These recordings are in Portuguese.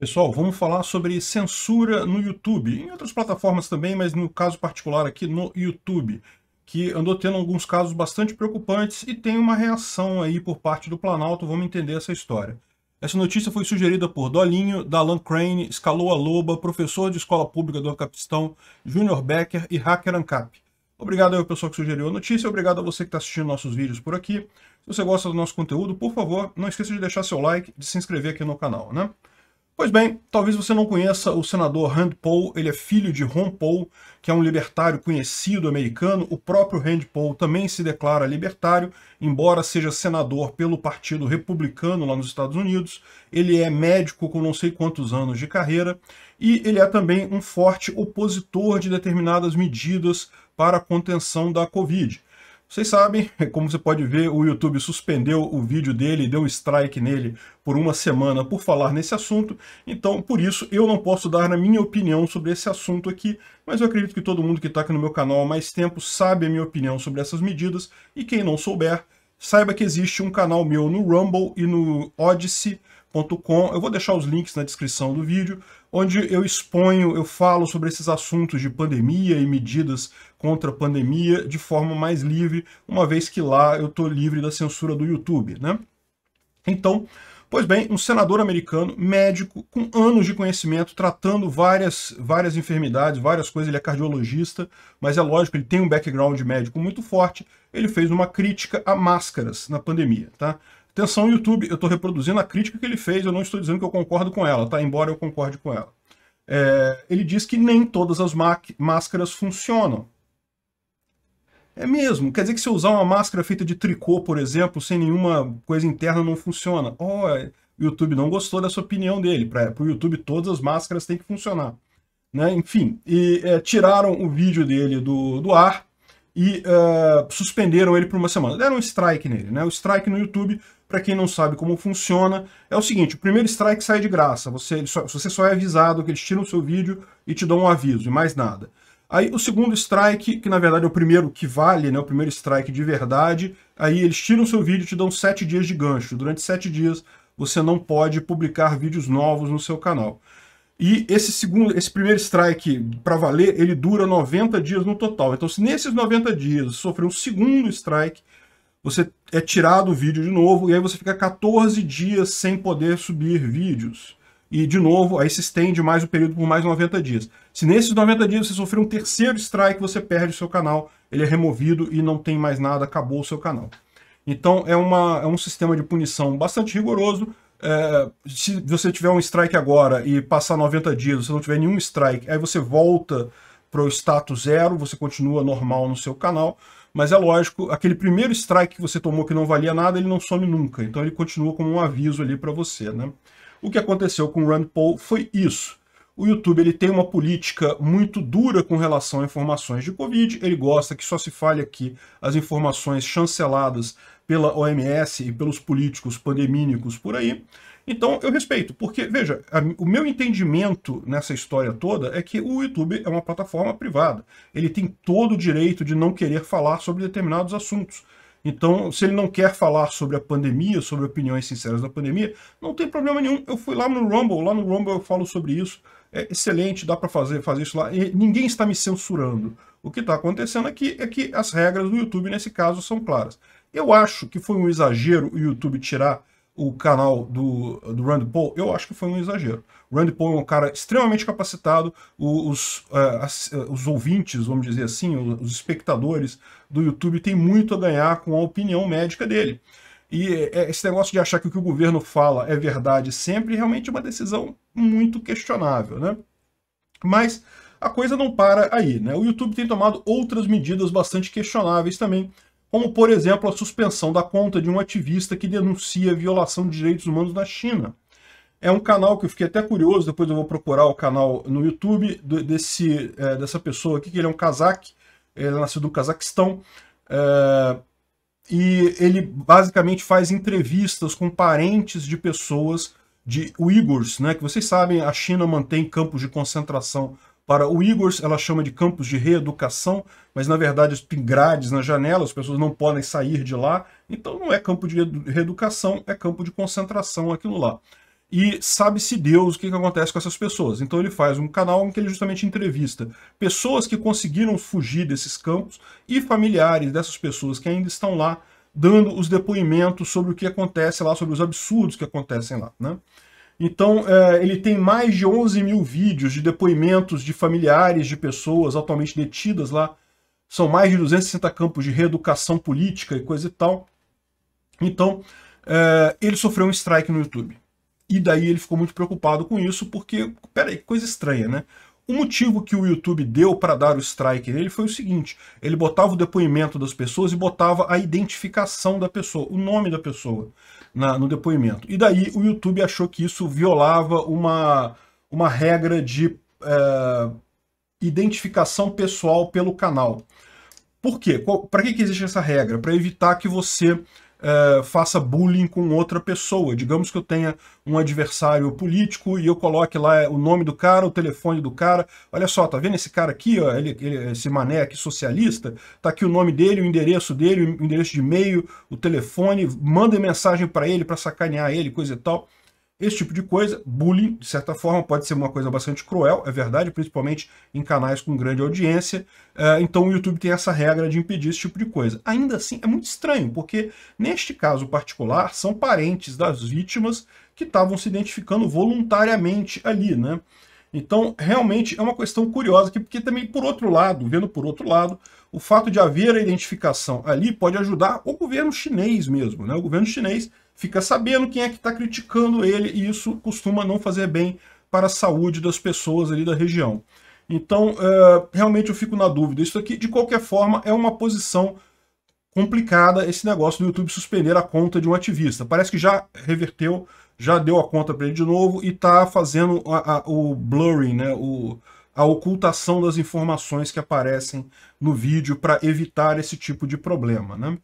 Pessoal, vamos falar sobre censura no YouTube, em outras plataformas também, mas no caso particular aqui no YouTube, que andou tendo alguns casos bastante preocupantes e tem uma reação aí por parte do Planalto, vamos entender essa história. Essa notícia foi sugerida por Dolinho, Dalan Crane, Escaloa Loba, professor de escola pública do Capistão, Junior Becker e Hacker Ancap. Obrigado ao pessoal que sugeriu a notícia, obrigado a você que está assistindo nossos vídeos por aqui. Se você gosta do nosso conteúdo, por favor, não esqueça de deixar seu like, de se inscrever aqui no canal, né? Pois bem, talvez você não conheça o senador Rand Paul, ele é filho de Ron Paul, que é um libertário conhecido americano. O próprio Rand Paul também se declara libertário, embora seja senador pelo Partido Republicano lá nos Estados Unidos. Ele é médico com não sei quantos anos de carreira e ele é também um forte opositor de determinadas medidas para a contenção da Covid. Vocês sabem, como você pode ver, o YouTube suspendeu o vídeo dele, deu strike nele por uma semana por falar nesse assunto, então por isso eu não posso dar a minha opinião sobre esse assunto aqui, mas eu acredito que todo mundo que está aqui no meu canal há mais tempo sabe a minha opinião sobre essas medidas, e quem não souber, saiba que existe um canal meu no Rumble e no Odyssey, eu vou deixar os links na descrição do vídeo, onde eu exponho, eu falo sobre esses assuntos de pandemia e medidas contra a pandemia de forma mais livre, uma vez que lá eu estou livre da censura do YouTube, né? Então, pois bem, um senador americano, médico, com anos de conhecimento, tratando várias, várias enfermidades, várias coisas, ele é cardiologista, mas é lógico, ele tem um background médico muito forte, ele fez uma crítica a máscaras na pandemia, tá? Atenção, YouTube, eu estou reproduzindo a crítica que ele fez, eu não estou dizendo que eu concordo com ela, tá? Embora eu concorde com ela. É, ele diz que nem todas as máscaras funcionam, é mesmo. Quer dizer que se eu usar uma máscara feita de tricô, por exemplo, sem nenhuma coisa interna, não funciona. Oh, o YouTube não gostou dessa opinião dele. Para o YouTube, todas as máscaras têm que funcionar. Né? Enfim, e é, tiraram o vídeo dele do, do ar e uh, suspenderam ele por uma semana. Deram um strike nele. Né? O strike no YouTube, para quem não sabe como funciona, é o seguinte, o primeiro strike sai de graça. Você só, você só é avisado que eles tiram o seu vídeo e te dão um aviso, e mais nada. Aí o segundo strike, que na verdade é o primeiro que vale, né, o primeiro strike de verdade, aí eles tiram o seu vídeo e te dão sete dias de gancho. Durante sete dias você não pode publicar vídeos novos no seu canal. E esse segundo, esse primeiro strike para valer, ele dura 90 dias no total. Então, se nesses 90 dias sofrer um segundo strike, você é tirado o vídeo de novo e aí você fica 14 dias sem poder subir vídeos e, de novo, aí se estende mais o período por mais 90 dias. Se nesses 90 dias você sofrer um terceiro strike, você perde o seu canal, ele é removido e não tem mais nada, acabou o seu canal. Então é, uma, é um sistema de punição bastante rigoroso. É, se você tiver um strike agora e passar 90 dias, você não tiver nenhum strike, aí você volta para o status zero, você continua normal no seu canal, mas é lógico, aquele primeiro strike que você tomou que não valia nada, ele não some nunca, então ele continua como um aviso ali para você, né? O que aconteceu com Rand Paul foi isso. O YouTube ele tem uma política muito dura com relação a informações de Covid, ele gosta que só se fale aqui as informações chanceladas pela OMS e pelos políticos pandemínicos por aí. Então eu respeito, porque, veja, a, o meu entendimento nessa história toda é que o YouTube é uma plataforma privada. Ele tem todo o direito de não querer falar sobre determinados assuntos. Então, se ele não quer falar sobre a pandemia, sobre opiniões sinceras da pandemia, não tem problema nenhum. Eu fui lá no Rumble, lá no Rumble eu falo sobre isso. É excelente, dá para fazer, fazer isso lá. E ninguém está me censurando. O que está acontecendo aqui é que as regras do YouTube, nesse caso, são claras. Eu acho que foi um exagero o YouTube tirar o canal do, do Rand Paul, eu acho que foi um exagero. O Rand Paul é um cara extremamente capacitado, os, os, é, é, os ouvintes, vamos dizer assim, os espectadores do YouTube têm muito a ganhar com a opinião médica dele. E é, esse negócio de achar que o que o governo fala é verdade sempre realmente é uma decisão muito questionável, né? Mas a coisa não para aí, né? O YouTube tem tomado outras medidas bastante questionáveis também como, por exemplo, a suspensão da conta de um ativista que denuncia violação de direitos humanos na China. É um canal que eu fiquei até curioso, depois eu vou procurar o canal no YouTube desse, é, dessa pessoa aqui, que ele é um cazaque, é, ele é nascido no Cazaquistão, é, e ele basicamente faz entrevistas com parentes de pessoas de uigurs, né, que vocês sabem, a China mantém campos de concentração para o Igor, ela chama de campos de reeducação, mas na verdade tem grades na janela, as pessoas não podem sair de lá. Então não é campo de reeducação, é campo de concentração aquilo lá. E sabe-se Deus o que, que acontece com essas pessoas. Então ele faz um canal em que ele justamente entrevista pessoas que conseguiram fugir desses campos e familiares dessas pessoas que ainda estão lá, dando os depoimentos sobre o que acontece lá, sobre os absurdos que acontecem lá. Né? Então, é, ele tem mais de 11 mil vídeos de depoimentos de familiares de pessoas atualmente detidas lá. São mais de 260 campos de reeducação política e coisa e tal. Então, é, ele sofreu um strike no YouTube. E daí ele ficou muito preocupado com isso, porque, peraí, coisa estranha, né? O motivo que o YouTube deu para dar o strike nele foi o seguinte, ele botava o depoimento das pessoas e botava a identificação da pessoa, o nome da pessoa na, no depoimento. E daí o YouTube achou que isso violava uma, uma regra de é, identificação pessoal pelo canal. Por quê? Para que, que existe essa regra? Para evitar que você é, faça bullying com outra pessoa. Digamos que eu tenha um adversário político e eu coloque lá o nome do cara, o telefone do cara. Olha só, tá vendo esse cara aqui, ó, ele, ele, esse mané aqui socialista? Tá aqui o nome dele, o endereço dele, o endereço de e-mail, o telefone. Manda mensagem para ele para sacanear ele, coisa e tal. Esse tipo de coisa, bullying, de certa forma, pode ser uma coisa bastante cruel, é verdade, principalmente em canais com grande audiência. Eh, então o YouTube tem essa regra de impedir esse tipo de coisa. Ainda assim, é muito estranho, porque neste caso particular, são parentes das vítimas que estavam se identificando voluntariamente ali, né? Então, realmente é uma questão curiosa, porque também, por outro lado, vendo por outro lado, o fato de haver a identificação ali pode ajudar o governo chinês mesmo, né? O governo chinês fica sabendo quem é que está criticando ele e isso costuma não fazer bem para a saúde das pessoas ali da região. Então, é, realmente eu fico na dúvida. Isso aqui, de qualquer forma, é uma posição complicada esse negócio do YouTube suspender a conta de um ativista. Parece que já reverteu, já deu a conta para ele de novo e está fazendo a, a, o blurring, né? o, a ocultação das informações que aparecem no vídeo para evitar esse tipo de problema. Né?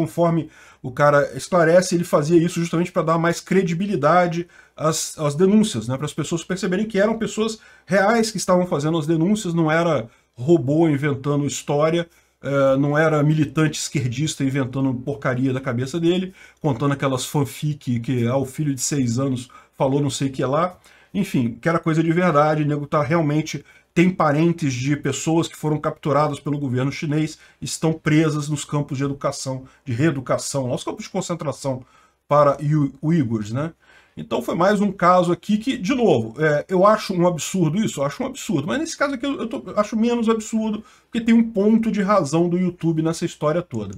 conforme o cara esclarece, ele fazia isso justamente para dar mais credibilidade às, às denúncias, né? para as pessoas perceberem que eram pessoas reais que estavam fazendo as denúncias, não era robô inventando história, é, não era militante esquerdista inventando porcaria da cabeça dele, contando aquelas fanfic que ah, o filho de seis anos falou não sei o que lá. Enfim, que era coisa de verdade, o nego tá realmente tem parentes de pessoas que foram capturadas pelo governo chinês, estão presas nos campos de educação, de reeducação, nos campos de concentração para uigures, né? Então foi mais um caso aqui que, de novo, é, eu acho um absurdo isso, eu acho um absurdo, mas nesse caso aqui eu, eu acho menos absurdo, porque tem um ponto de razão do YouTube nessa história toda.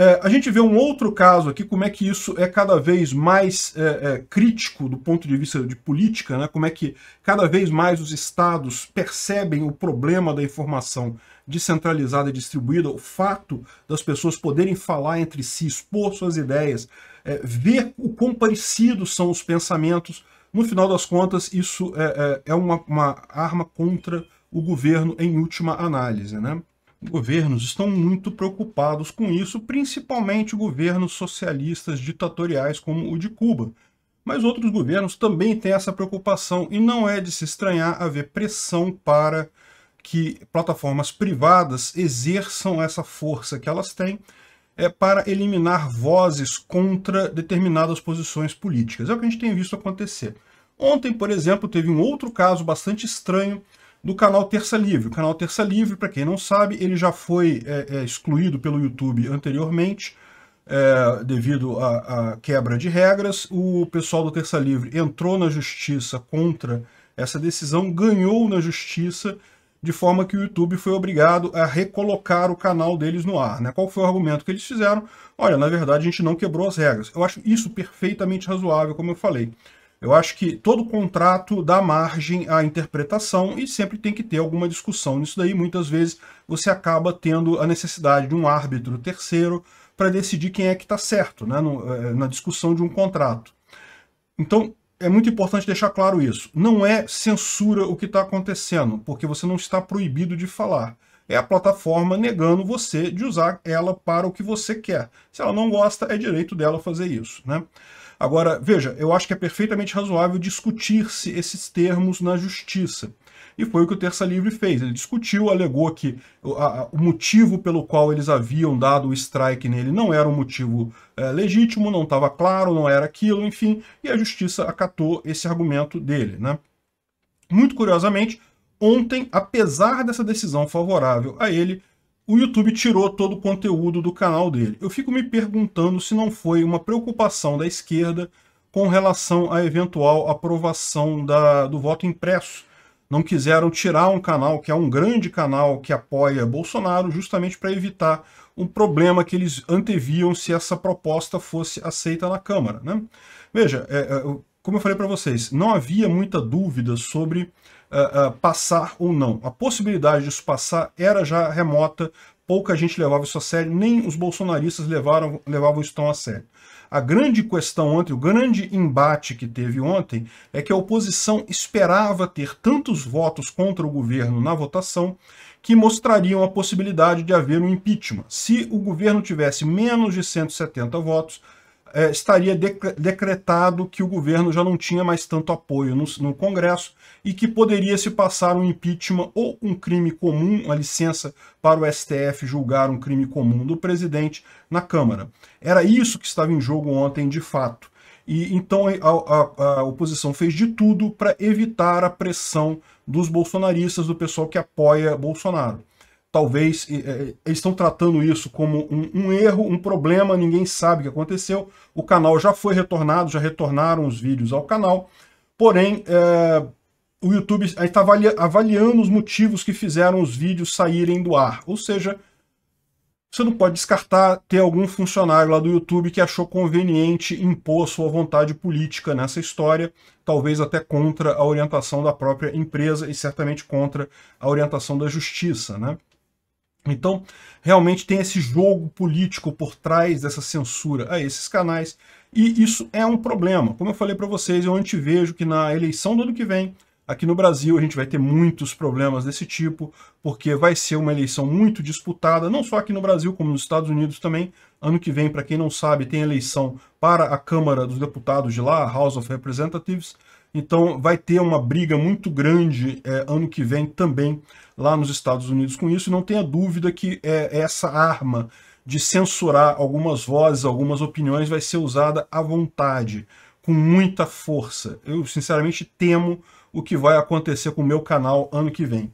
É, a gente vê um outro caso aqui, como é que isso é cada vez mais é, é, crítico do ponto de vista de política, né? como é que cada vez mais os estados percebem o problema da informação descentralizada e distribuída, o fato das pessoas poderem falar entre si, expor suas ideias, é, ver o quão parecidos são os pensamentos. No final das contas, isso é, é, é uma, uma arma contra o governo em última análise. Né? Governos estão muito preocupados com isso, principalmente governos socialistas ditatoriais como o de Cuba. Mas outros governos também têm essa preocupação e não é de se estranhar haver pressão para que plataformas privadas exerçam essa força que elas têm é, para eliminar vozes contra determinadas posições políticas. É o que a gente tem visto acontecer. Ontem, por exemplo, teve um outro caso bastante estranho do canal Terça Livre. O canal Terça Livre, para quem não sabe, ele já foi é, é, excluído pelo YouTube anteriormente, é, devido à quebra de regras. O pessoal do Terça Livre entrou na justiça contra essa decisão, ganhou na justiça, de forma que o YouTube foi obrigado a recolocar o canal deles no ar. Né? Qual foi o argumento que eles fizeram? Olha, na verdade a gente não quebrou as regras. Eu acho isso perfeitamente razoável, como eu falei. Eu acho que todo contrato dá margem à interpretação e sempre tem que ter alguma discussão nisso daí. Muitas vezes você acaba tendo a necessidade de um árbitro terceiro para decidir quem é que está certo né, no, eh, na discussão de um contrato. Então, é muito importante deixar claro isso. Não é censura o que está acontecendo, porque você não está proibido de falar. É a plataforma negando você de usar ela para o que você quer. Se ela não gosta, é direito dela fazer isso. Né? Agora, veja, eu acho que é perfeitamente razoável discutir-se esses termos na justiça. E foi o que o Terça Livre fez. Ele discutiu, alegou que o motivo pelo qual eles haviam dado o strike nele não era um motivo é, legítimo, não estava claro, não era aquilo, enfim, e a justiça acatou esse argumento dele. Né? Muito curiosamente, ontem, apesar dessa decisão favorável a ele, o YouTube tirou todo o conteúdo do canal dele. Eu fico me perguntando se não foi uma preocupação da esquerda com relação à eventual aprovação da, do voto impresso. Não quiseram tirar um canal que é um grande canal que apoia Bolsonaro, justamente para evitar um problema que eles anteviam se essa proposta fosse aceita na Câmara. Né? Veja, é, é, como eu falei para vocês, não havia muita dúvida sobre uh, uh, passar ou não. A possibilidade disso passar era já remota, pouca gente levava isso a sério, nem os bolsonaristas levaram, levavam isso tão a sério. A grande questão ontem, o grande embate que teve ontem, é que a oposição esperava ter tantos votos contra o governo na votação que mostrariam a possibilidade de haver um impeachment. Se o governo tivesse menos de 170 votos, é, estaria decretado que o governo já não tinha mais tanto apoio no, no, Congresso e que poderia se passar um impeachment ou um crime comum, uma licença para o STF julgar um crime comum do presidente na Câmara. Era isso que estava em jogo ontem de fato. E então a, a, a oposição fez de tudo para evitar a pressão dos bolsonaristas, do pessoal que apoia Bolsonaro talvez é, estão tratando isso como um, um, erro, um problema, ninguém sabe o que aconteceu. O canal já foi retornado, já retornaram os vídeos ao canal, porém é, o YouTube está avaliando os motivos que fizeram os vídeos saírem do ar. Ou seja, você não pode descartar ter algum funcionário lá do YouTube que achou conveniente impor sua vontade política nessa história, talvez até contra a orientação da própria empresa e certamente contra a orientação da justiça, né? Então, realmente tem esse jogo político por trás dessa censura a esses canais, e isso é um problema. Como eu falei para vocês, eu antevejo que na eleição do ano que vem, aqui no Brasil, a gente vai ter muitos problemas desse tipo, porque vai ser uma eleição muito disputada, não só aqui no Brasil, como nos Estados Unidos também. Ano que vem, para quem não sabe, tem eleição para a Câmara dos Deputados de lá, House of Representatives, então vai ter uma briga muito grande é, ano que vem também lá nos Estados Unidos com isso. E não tenha dúvida que é, essa arma de censurar algumas vozes, algumas opiniões, vai ser usada à vontade, com muita força. Eu sinceramente temo o que vai acontecer com o meu canal ano que vem.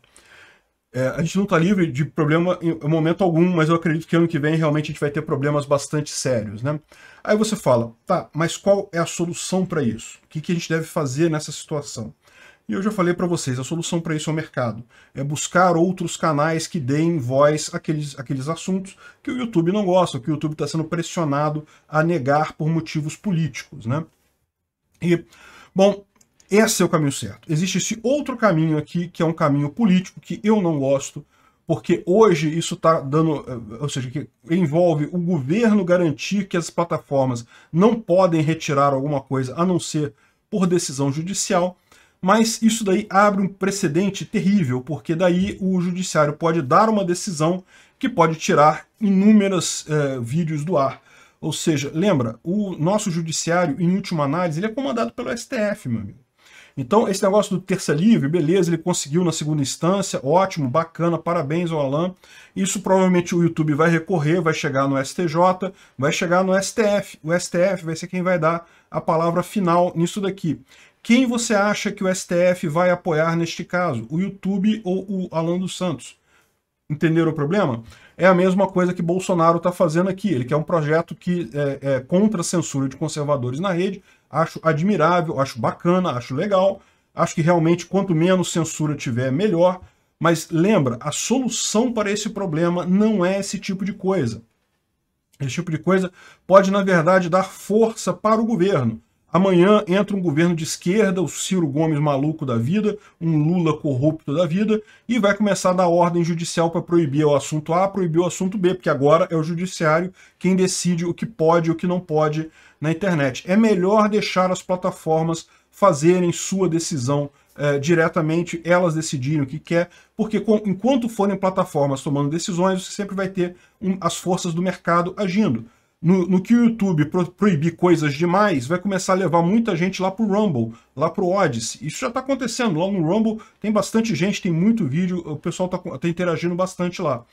É, a gente não está livre de problema em momento algum, mas eu acredito que ano que vem realmente a gente vai ter problemas bastante sérios. Né? Aí você fala, tá, mas qual é a solução para isso? O que, que a gente deve fazer nessa situação? E eu já falei para vocês, a solução para isso é o mercado. É buscar outros canais que deem voz àqueles, àqueles assuntos que o YouTube não gosta, que o YouTube está sendo pressionado a negar por motivos políticos. Né? E, bom, esse é o caminho certo. Existe esse outro caminho aqui, que é um caminho político, que eu não gosto, porque hoje isso está dando, eh, ou seja, que envolve o governo garantir que as plataformas não podem retirar alguma coisa, a não ser por decisão judicial, mas isso daí abre um precedente terrível, porque daí o judiciário pode dar uma decisão que pode tirar inúmeros eh, vídeos do ar. Ou seja, lembra, o nosso judiciário, em última análise, ele é comandado pelo STF, meu amigo. Então, esse negócio do terça livre, beleza, ele conseguiu na segunda instância, ótimo, bacana, parabéns ao Alain. Isso provavelmente o YouTube vai recorrer, vai chegar no STJ, vai chegar no STF. O STF vai ser quem vai dar a palavra final nisso daqui. Quem você acha que o STF vai apoiar neste caso? O YouTube ou o Alain dos Santos? Entenderam o problema? É a mesma coisa que Bolsonaro está fazendo aqui. Ele quer um projeto que é, é, contra a censura de conservadores na rede. Acho admirável, acho bacana, acho legal. Acho que realmente quanto menos censura tiver, melhor. Mas lembra, a solução para esse problema não é esse tipo de coisa. Esse tipo de coisa pode, na verdade, dar força para o governo. Amanhã entra um governo de esquerda, o Ciro Gomes maluco da vida, um Lula corrupto da vida, e vai começar a dar ordem judicial para proibir o assunto A, proibir o assunto B, porque agora é o judiciário quem decide o que pode e o que não pode na internet. É melhor deixar as plataformas fazerem sua decisão é, diretamente, elas decidirem o que quer, porque com, enquanto forem plataformas tomando decisões, você sempre vai ter um, as forças do mercado agindo no, no, que o YouTube pro, proibir coisas demais, vai começar a levar muita gente lá pro Rumble, lá pro Odyssey. Isso já está acontecendo. Lá no Rumble tem bastante gente, tem muito vídeo, o pessoal está tá interagindo bastante lá.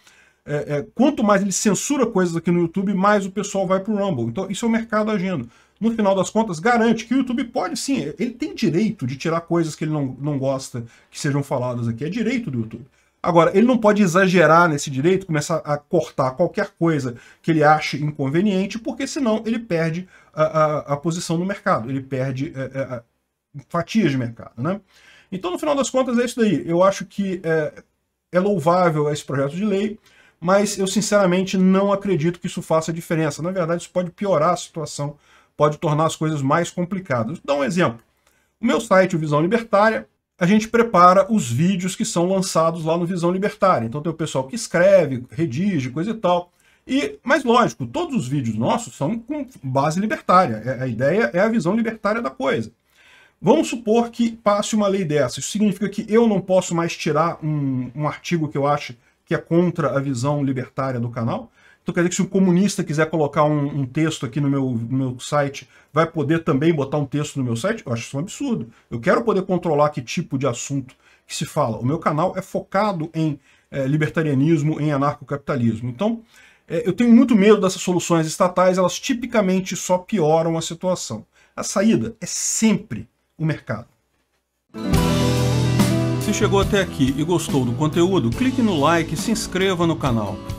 É, é, quanto mais ele censura coisas aqui no YouTube, mais o pessoal vai pro Rumble. Então isso é o mercado agindo. No final das contas, garante que o YouTube pode sim, ele tem direito de tirar coisas que ele não, não gosta que sejam faladas aqui. É direito do YouTube. Agora, ele não pode exagerar nesse direito, começar a cortar qualquer coisa que ele ache inconveniente, porque senão ele perde a, a, a posição no mercado, ele perde é, é, a, fatias de mercado. Né? Então, no final das contas, é isso daí. Eu acho que é, é louvável esse projeto de lei, mas eu sinceramente não acredito que isso faça diferença. Na verdade, isso pode piorar a situação, pode tornar as coisas mais complicadas. Vou dar um exemplo. O meu site, o Visão Libertária, a gente prepara os vídeos que são lançados lá no Visão Libertária. Então tem o pessoal que escreve, redige, coisa e tal. E, mas lógico, todos os vídeos nossos são com base libertária. É, a ideia é a visão libertária da coisa. Vamos supor que passe uma lei dessa. Isso significa que eu não posso mais tirar um, um artigo que eu acho que é contra a visão libertária do canal? Então quer dizer que se um comunista quiser colocar um, um texto aqui no meu, no meu site, vai poder também botar um texto no meu site? Eu acho isso um absurdo. Eu quero poder controlar que tipo de assunto que se fala. O meu canal é focado em é, libertarianismo, em anarcocapitalismo. Então, é, eu tenho muito medo dessas soluções estatais, elas tipicamente só pioram a situação. A saída é sempre o mercado. Se chegou até aqui e gostou do conteúdo, clique no like e se inscreva no canal.